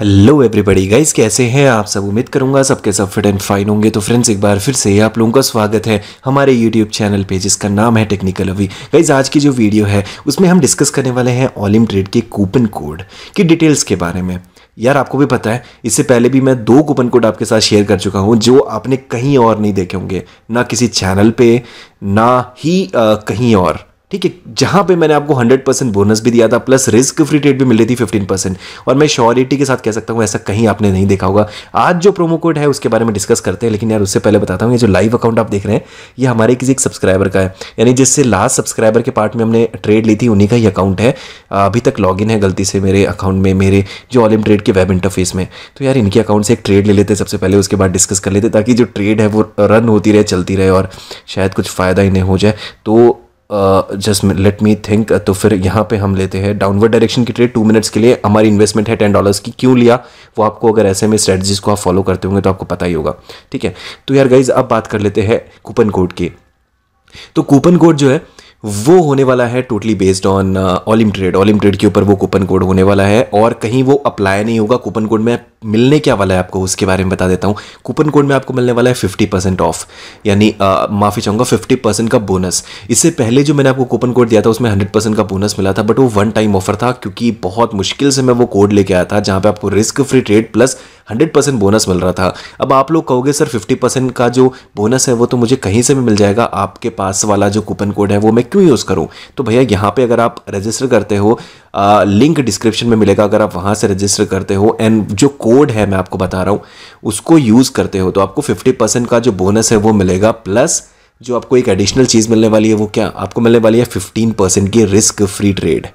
hello everybody guys कैसे हैं आप सब उम्मीद करूंगा सबके सब फिट एंड फाइन होंगे तो फ्रेंड्स एक बार फिर से आप लोगों का स्वागत है हमारे यूट्यूब चैनल पे जिसका नाम है टेक्निकल अवी गाइस आज की जो वीडियो है उसमें हम डिस्कस करने वाले हैं ऑलिम ट्रेड के कूपन कोड की डिटेल्स के बारे में यार आपको भी पता है इससे पहले भी मैं दो कूपन कोड आपके साथ शेयर कर चुका हूँ जो आपने कहीं और नहीं देखे होंगे ना किसी चैनल पर ना ही आ, कहीं और ठीक है जहाँ पे मैंने आपको 100 परसेंट बोनस भी दिया था प्लस रिस्क फ्री रेट भी मिल रही थी 15 परसेंट और मैं श्योरिटी के साथ कह सकता हूँ ऐसा कहीं आपने नहीं देखा होगा आज जो प्रोमो कोड है उसके बारे में डिस्कस करते हैं लेकिन यार उससे पहले बताता हूँ ये जो लाइव अकाउंट आप देख रहे हैं ये हमारे किसी एक सब्सक्राइबर का है यानी जिससे लास्ट सब्सक्राइबर के पार्ट में हमने ट्रेड ली थी उन्हीं का ही अकाउंट है अभी तक लॉग है गलती से मेरे अकाउंट में मेरे जो ऑलिम ट्रेड के वेब इंटरफेस में तो यार इनके अकाउंट से एक ट्रेड ले लेते सबसे पहले उसके बाद डिस्कस कर लेते ताकि जो ट्रेड है वो रन होती रहे चलती रहे और शायद कुछ फ़ायदा इन्हें हो जाए तो जस्ट लेट मी थिंक तो फिर यहाँ पे हम लेते हैं डाउनवर्ड डायरेक्शन की ट्रेड टू मिनट्स के लिए हमारी इन्वेस्टमेंट है टेन डॉलर्स की क्यों लिया वो आपको अगर ऐसे में स्ट्रेटजीज को आप फॉलो करते होंगे तो आपको पता ही होगा ठीक है तो यार गाइज अब बात कर लेते हैं कूपन कोड की तो कूपन कोड जो है वो होने वाला है totally based on Olymp Trade Olymp Trade के ऊपर वो कूपन कोड होने वाला है और कहीं वो अप्लाई नहीं होगा कूपन कोड में मिलने क्या वाला है आपको उसके बारे में बता देता हूँ कूपन कोड में आपको मिलने वाला है फिफ्टी परसेंट ऑफ यानी uh, माफ़ी चाहूँगा फिफ्टी परसेंट का बोनस इससे पहले जो मैंने आपको कूपन कोड दिया था उसमें हंड्रेड परसेंट का बोनस मिला था बट वो वन टाइम ऑफर था क्योंकि बहुत मुश्किल से मैं वो कोड लेके आया था जहाँ पर आपको risk free trade plus hundred percent bonus मिल रहा था अब आप लोग कहोगे सर फिफ्टी परसेंट का जो बोनस है वो तो मुझे कहीं से भी मिल जाएगा आपके पास वाला जो कूपन कोड है वो मैं क्यों यूज़ करूँ तो भैया यहाँ पर अगर आप रजिस्टर करते हो आ, लिंक डिस्क्रिप्शन में मिलेगा अगर आप वहाँ से रजिस्टर करते हो एंड जो कोड है मैं आपको बता रहा हूँ उसको यूज़ करते हो तो आपको फिफ्टी परसेंट का जो बोनस है वो मिलेगा प्लस जो आपको एक एडिशनल चीज़ मिलने वाली है वो क्या आपको मिलने वाली है फिफ्टीन परसेंट की रिस्क फ्री ट्रेड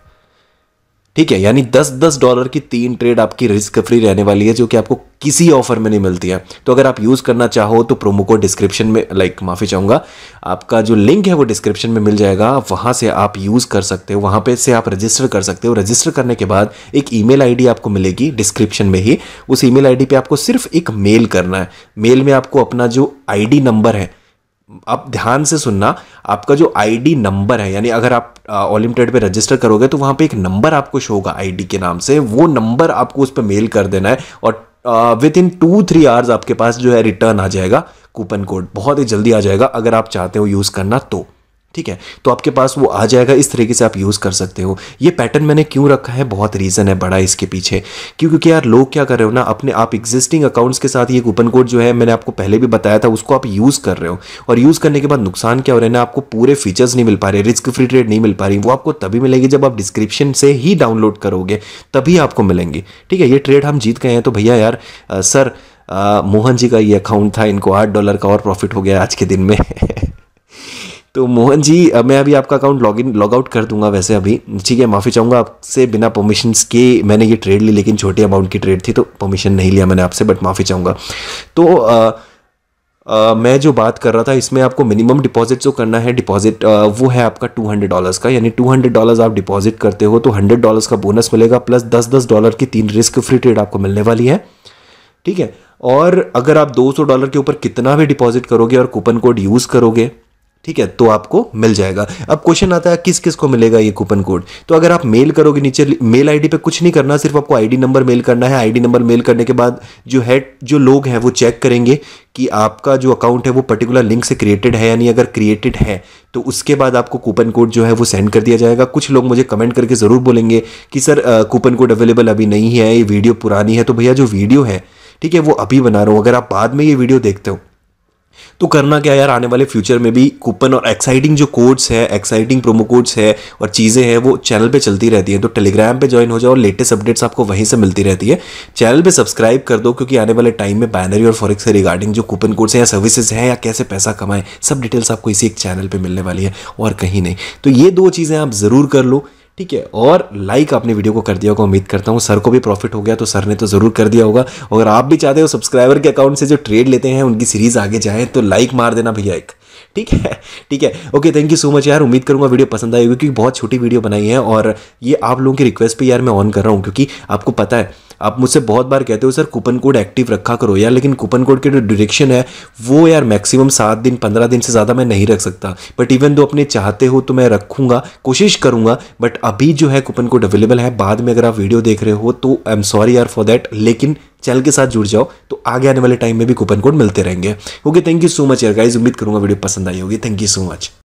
ठीक है यानी 10-10 डॉलर की तीन ट्रेड आपकी रिस्क फ्री रहने वाली है जो कि आपको किसी ऑफर में नहीं मिलती है तो अगर आप यूज़ करना चाहो तो प्रोमो कोड डिस्क्रिप्शन में लाइक माफ़ी चाहूँगा आपका जो लिंक है वो डिस्क्रिप्शन में मिल जाएगा वहाँ से आप यूज़ कर सकते हो वहाँ पे से आप रजिस्टर कर सकते हो रजिस्टर करने के बाद एक ई मेल आपको मिलेगी डिस्क्रिप्शन में ही उस ई मेल पे आपको सिर्फ एक मेल करना है मेल में आपको अपना जो आई नंबर है आप ध्यान से सुनना आपका जो आईडी नंबर है यानी अगर आप ओलिम्टेड पे रजिस्टर करोगे तो वहाँ पे एक नंबर आपको शो होगा आईडी के नाम से वो नंबर आपको उस पर मेल कर देना है और within two three hours आपके पास जो है रिटर्न आ जाएगा कूपन कोड बहुत ही जल्दी आ जाएगा अगर आप चाहते हो यूज़ करना तो ठीक है तो आपके पास वो आ जाएगा इस तरीके से आप यूज़ कर सकते हो ये पैटर्न मैंने क्यों रखा है बहुत रीज़न है बड़ा इसके पीछे क्यों क्योंकि यार लोग क्या कर रहे हो ना अपने आप एग्जिस्टिंग अकाउंट्स के साथ ये कूपन कोड जो है मैंने आपको पहले भी बताया था उसको आप यूज़ कर रहे हो और यूज़ करने के बाद नुकसान क्या हो रहा है ना आपको पूरे फीचर्स नहीं मिल पा रहे रिस्क फ्री ट्रेड नहीं मिल पा रही वो आपको तभी मिलेगी जब आप डिस्क्रिप्शन से ही डाउनलोड करोगे तभी आपको मिलेंगे ठीक है ये ट्रेड हम जीत गए हैं तो भैया यार सर मोहन जी का ये अकाउंट था इनको आठ डॉलर का और प्रॉफिट हो गया आज के दिन में तो मोहन जी मैं अभी आपका account log in log out कर दूंगा वैसे अभी ठीक है माफ़ी चाहूंगा आपसे बिना परमिशन के मैंने ये ट्रेड ली लेकिन छोटे अमाउंट की ट्रेड थी तो परमिशन नहीं लिया मैंने आपसे बट माफ़ी चाहूँगा तो आ, Uh, मैं जो बात कर रहा था इसमें आपको मिनिमम डिपॉजिट जो करना है डिपॉजिट uh, वो है आपका टू हंड्रेड डॉलर्स का यानी टू हंड्रेड डॉलर्स आप डिपॉजिट करते हो तो हंड्रेड डॉलर्स का बोनस मिलेगा प्लस दस दस डॉलर की तीन रिस्क फ्री ट्रेड आपको मिलने वाली है ठीक है और अगर आप दो सौ डॉलर के ऊपर कितना भी डिपॉजिट करोगे और कूपन कोड यूज़ करोगे ठीक है तो आपको मिल जाएगा अब क्वेश्चन आता है किस किस को मिलेगा ये कूपन कोड तो अगर आप मेल करोगे नीचे मेल आईडी पे कुछ नहीं करना सिर्फ आपको आईडी नंबर मेल करना है आईडी नंबर मेल करने के बाद जो है जो लोग हैं वो चेक करेंगे कि आपका जो अकाउंट है वो पर्टिकुलर लिंक से क्रिएटेड है यानी अगर क्रिएटेड है तो उसके बाद आपको कूपन कोड जो है वो सेंड कर दिया जाएगा कुछ लोग मुझे कमेंट करके ज़रूर बोलेंगे कि सर कूपन कोड अवेलेबल अभी नहीं है ये वीडियो पुरानी है तो भैया जो वीडियो है ठीक है वो अभी बना रहा हूँ अगर आप बाद में ये वीडियो देखते हो तो करना क्या यार आने वाले फ्यूचर में भी कूपन और एक्साइटिंग जो कोड्स है एक्साइटिंग प्रोमो कोड्स है और चीज़ें हैं वो चैनल पे चलती रहती हैं तो टेलीग्राम पे ज्वाइन हो जाओ और लेटेस्ट अपडेट्स आपको वहीं से मिलती रहती है चैनल पे सब्सक्राइब कर दो क्योंकि आने वाले टाइम में बैनरी और फॉरिक्स से रिगार्डिंग जो कूपन कोड्स हैं या सर्विसेज हैं या कैसे पैसा कमाएं सब डिटेल्स आपको इसी एक चैनल पर मिलने वाली है और कहीं नहीं तो ये दो चीज़ें आप ज़रूर कर लो ठीक है और लाइक आपने वीडियो को कर दिया होगा उम्मीद करता हूँ सर को भी प्रॉफिट हो गया तो सर ने तो ज़रूर कर दिया होगा अगर आप भी चाहते हो सब्सक्राइबर के अकाउंट से जो ट्रेड लेते हैं उनकी सीरीज़ आगे जाए तो लाइक मार देना भैया एक ठीक है ठीक है okay thank you so much यार उम्मीद करूंगा वीडियो पसंद आएगी क्योंकि बहुत छोटी वीडियो बनाई है और ये आप लोगों की रिक्वेस्ट पर यार मैं ऑन कर रहा हूँ क्योंकि आपको पता है आप मुझसे बहुत बार कहते हो सर कूपन कोड एक्टिव रखा करो यार लेकिन कूपन कोड के जो ड्यूरेक्शन है वो यार मैक्सिमम सात दिन पंद्रह दिन से ज़्यादा मैं नहीं रख सकता बट इवन दो अपने चाहते हो तो मैं रखूँगा कोशिश करूँगा बट अभी जो है कूपन कोड अवेलेबल है बाद में अगर आप वीडियो देख रहे हो तो आई एम सॉरी यार फॉर देट लेकिन चैनल के साथ जुड़ जाओ तो आगे आने वाले टाइम में भी कूपन कोड मिलते रहेंगे okay thank you so much यार गाइज उम्मीद करूँगा वीडियो पसंद आई होगी थैंक यू सो मच